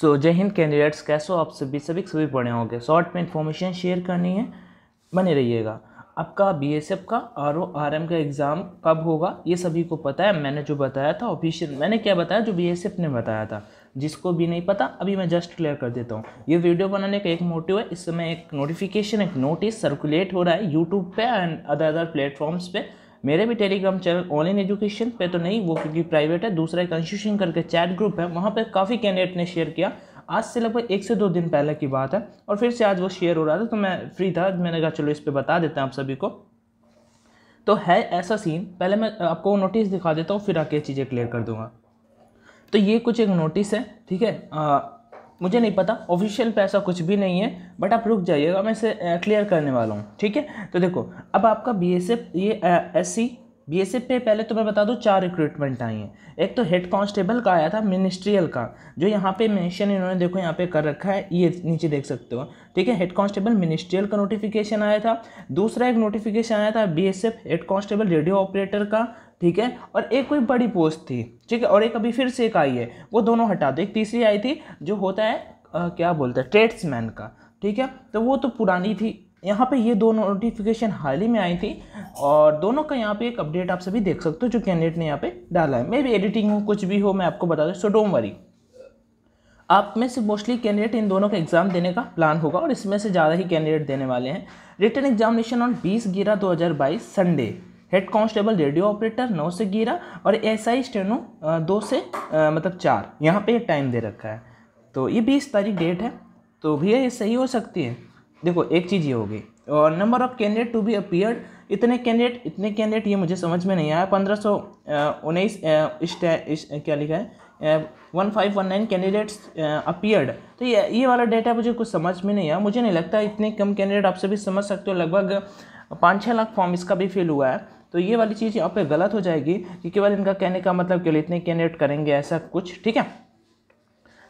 सो जय हिंद कैंडिडेट्स कैसे हो आप सभी सभी सभी पढ़े होंगे शॉर्ट में इन्फॉर्मेशन शेयर करनी है बने रहिएगा आपका बीएसएफ का आर ओ आर एम का एग्ज़ाम कब होगा ये सभी को पता है मैंने जो बताया था ऑफिशियल मैंने क्या बताया जो बीएसएफ ने बताया था जिसको भी नहीं पता अभी मैं जस्ट क्लियर कर देता हूँ ये वीडियो बनाने का एक मोटिव है इस समय एक नोटिफिकेशन एक नोटिस सर्कुलेट हो रहा है यूट्यूब पे एंड अदर अदर प्लेटफॉर्म्स पर मेरे भी टेलीग्राम चैनल ऑनलाइन एजुकेशन पे तो नहीं वो क्योंकि प्राइवेट है दूसरा एक कंस्टिट्यूशन करके चैट ग्रुप है वहाँ पर काफ़ी कैंडिडेट ने शेयर किया आज से लगभग एक से दो दिन पहले की बात है और फिर से आज वो शेयर हो रहा था तो मैं फ्री था मैंने कहा चलो इस पर बता देते हैं आप सभी को तो है ऐसा सीन पहले मैं आपको नोटिस दिखा देता हूँ फिर आके चीज़ें क्लियर कर दूंगा तो ये कुछ एक नोटिस है ठीक है मुझे नहीं पता ऑफिशियल पैसा कुछ भी नहीं है बट आप रुक जाइएगा मैं इसे क्लियर करने वाला हूँ ठीक है तो देखो अब आपका बी एस एफ ये S C B S F पे पहले तो मैं बता दूँ चार रिक्रूटमेंट आई हैं एक तो हेड कांस्टेबल का आया था मिनिस्ट्रियल का जो यहाँ पे मेंशन इन्होंने देखो यहाँ पे कर रखा है ये नीचे देख सकते हो ठीक है हेड कांस्टेबल मिनिस्ट्रियल का नोटिफिकेशन आया था दूसरा एक नोटिफिकेशन आया था B S F head constable radio operator का ठीक है और एक कोई बड़ी पोस्ट थी ठीक है और एक अभी फिर से एक आई है वो दोनों हटा दो एक तीसरी आई थी जो होता है आ, क्या बोलते हैं ट्रेड्समैन का ठीक है तो वो तो पुरानी थी यहाँ पे ये दो नोटिफिकेशन हाल ही में आई थी और दोनों का यहाँ पे एक अपडेट आप सभी देख सकते हो जो कैंडिडेट ने यहाँ पे डाला है मे भी एडिटिंग हो कुछ भी हो मैं आपको बता दूँ सो डोंट वरी आप में से मोस्टली कैंडिडेट इन दोनों का एग्ज़ाम देने का प्लान होगा और इसमें से ज़्यादा ही कैंडिडेट देने वाले हैं रिटर्न एग्जामिनेशन ऑन बीस ग्यारह दो Sunday head constable radio operator नौ से ग्यारह और एस आई स्टेनो दो से आ, मतलब चार यहाँ पे टाइम दे रखा है तो ये बीस तारीख डेट है तो भैया ये सही हो सकती है देखो एक चीज़ ये होगी और number of candidate to be appeared इतने कैंडिडेट इतने कैंडिडेट ये मुझे समझ में नहीं आया पंद्रह सौ उन्नीस क्या लिखा है one five one nine candidates appeared तो ये ये वाला डेटा मुझे कुछ समझ में नहीं आया मुझे नहीं लगता इतने कम कैंडिडेट आप सभी समझ सकते हो लगभग पाँच छः लाख फॉर्म इसका भी फिल हुआ है तो ये वाली चीज़ यहाँ पे गलत हो जाएगी कि केवल इनका कहने का मतलब केवल इतने कैंडिडेट करेंगे ऐसा कुछ ठीक है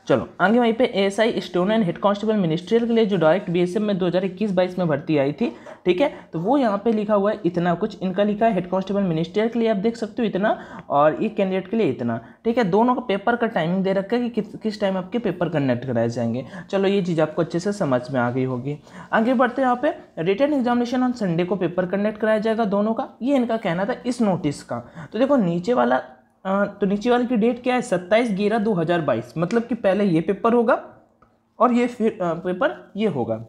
चलो आगे वहीं पे ASI steno and head constable ministerial के लिए जो डायरेक्ट बीएसएफ में 2021-22 में भर्ती आई थी ठीक है तो वो यहाँ पे लिखा हुआ है इतना कुछ इनका लिखा है हेड कांस्टेबल मिनिस्ट्रियल के लिए आप देख सकते हो इतना और ये कैंडिडेट के लिए इतना ठीक है दोनों का पेपर का टाइमिंग दे रखा है कि, कि किस टाइम आपके पेपर कंडक्ट कराए जाएंगे चलो ये चीज़ आपको अच्छे से समझ में आ गई होगी आगे बढ़ते यहाँ पे रिटर्न एग्जामिनेशन ऑन संडे को पेपर कंडक्ट कराया जाएगा दोनों का ये इनका कहना था इस नोटिस का तो देखो नीचे वाला आ, तो नीचे वाले की डेट क्या है सत्ताईस ग्यारह दो हज़ार बाईस मतलब कि पहले ये पेपर होगा और ये फिर आ, पेपर ये होगा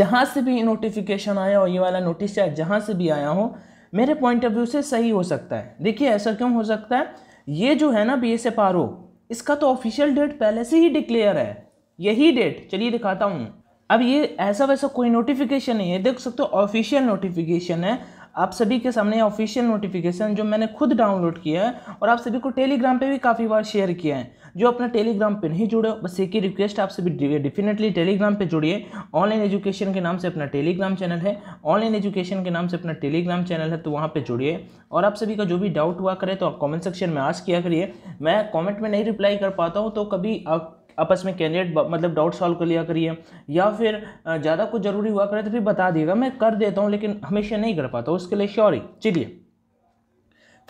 जहाँ से भी नोटिफिकेशन आया हो ये वाला नोटिस चाहे जहाँ से भी आया हो मेरे पॉइंट ऑफ व्यू से सही हो सकता है देखिए ऐसा क्यों हो सकता है ये जो है ना B S F R O इसका तो ऑफिशियल डेट पहले से ही डिक्लेयर है यही डेट चलिए दिखाता हूँ अब ये ऐसा वैसा कोई नोटिफिकेशन नहीं है देख सकते हो ऑफिशियल नोटिफिकेशन है आप सभी के सामने ऑफिशियल नोटिफिकेशन जो मैंने खुद डाउनलोड किया है और आप सभी को टेलीग्राम पे भी काफ़ी बार शेयर किया है जो अपना टेलीग्राम पे नहीं जुड़े बस एक ही रिक्वेस्ट आप सभी डेफिनेटली टेलीग्राम पे जुड़िए ऑनलाइन एजुकेशन के नाम से अपना टेलीग्राम चैनल है ऑनलाइन एजुकेशन के नाम से अपना टेलीग्राम चैनल है तो वहाँ पर जुड़िए और आप सभी का जो भी डाउट हुआ करे तो आप कॉमेंट सेक्शन में आज किया करिए मैं कॉमेंट में नहीं रिप्लाई कर पाता हूँ तो कभी आप आपस में कैंडिडेट मतलब डाउट सॉल्व कर लिया करिए या फिर ज़्यादा कुछ ज़रूरी हुआ करे तो फिर बता दिएगा मैं कर देता हूँ लेकिन हमेशा नहीं कर पाता उसके लिए श्योरी चलिए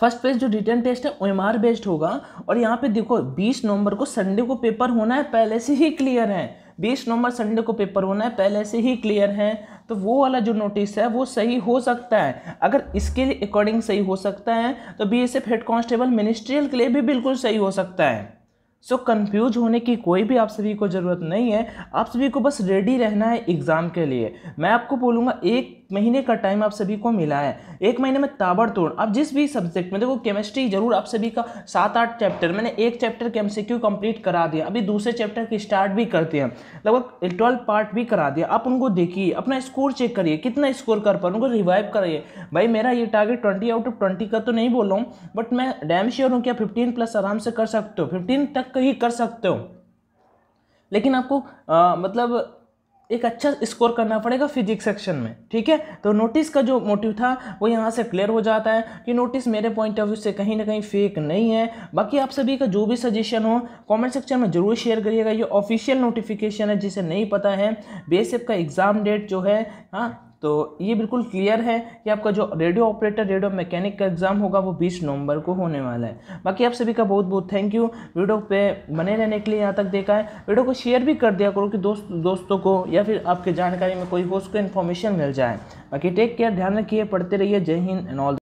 फर्स्ट पेज जो रिटर्न टेस्ट है ओ एम आर बेस्ड होगा और यहाँ पे देखो 20 नवंबर को संडे को पेपर होना है पहले से ही क्लियर है 20 नवंबर संडे को पेपर होना है पहले से ही क्लियर है तो वो वाला जो नोटिस है वो सही हो सकता है अगर इसके अकॉर्डिंग सही हो सकता है तो B S F head constable ministerial के लिए भी बिल्कुल सही हो सकता है सो so, कंफ्यूज होने की कोई भी आप सभी को ज़रूरत नहीं है आप सभी को बस रेडी रहना है एग्ज़ाम के लिए मैं आपको बोलूँगा एक महीने का टाइम आप सभी को मिला है एक महीने में ताबड़तोड़ आप जिस भी सब्जेक्ट में देखो केमिस्ट्री जरूर आप सभी का सात आठ चैप्टर मैंने एक चैप्टर के एम कंप्लीट करा दिया अभी दूसरे चैप्टर की स्टार्ट भी करते हैं लगभग ट्वेल्व पार्ट भी करा दिया आप उनको देखिए अपना स्कोर चेक करिए कितना स्कोर कर पा उनको रिवाइव करिए भाई मेरा ये target twenty out of twenty का तो नहीं बोल रहा हूँ बट मैं डैम श्योर हूँ कि आप फिफ्टीन प्लस आराम से कर सकते हो फिफ्टीन तक ही कर सकते हो लेकिन आपको आ, मतलब एक अच्छा स्कोर करना पड़ेगा फिजिक्स सेक्शन में ठीक है तो नोटिस का जो मोटिव था वो यहाँ से क्लियर हो जाता है कि नोटिस मेरे पॉइंट ऑफ व्यू से कहीं ना कहीं फेक नहीं है बाकी आप सभी का जो भी सजेशन हो कमेंट सेक्शन में जरूर शेयर करिएगा ये ऑफिशियल नोटिफिकेशन है जिसे नहीं पता है बी का एग्ज़ाम डेट जो है हाँ तो ये बिल्कुल क्लियर है कि आपका जो रेडियो ऑपरेटर रेडियो मैकेनिक का एग्ज़ाम होगा वो बीस नवंबर को होने वाला है बाकी आप सभी का बहुत बहुत थैंक यू वीडियो पे बने रहने के लिए यहाँ तक देखा है वीडियो को शेयर भी कर दिया करो कि दोस्त दोस्तों को या फिर आपके जानकारी में कोई हो उसको इन्फॉर्मेशन मिल जाए बाकी टेक केयर ध्यान रखिए पढ़ते रहिए जय हिंद एंड ऑल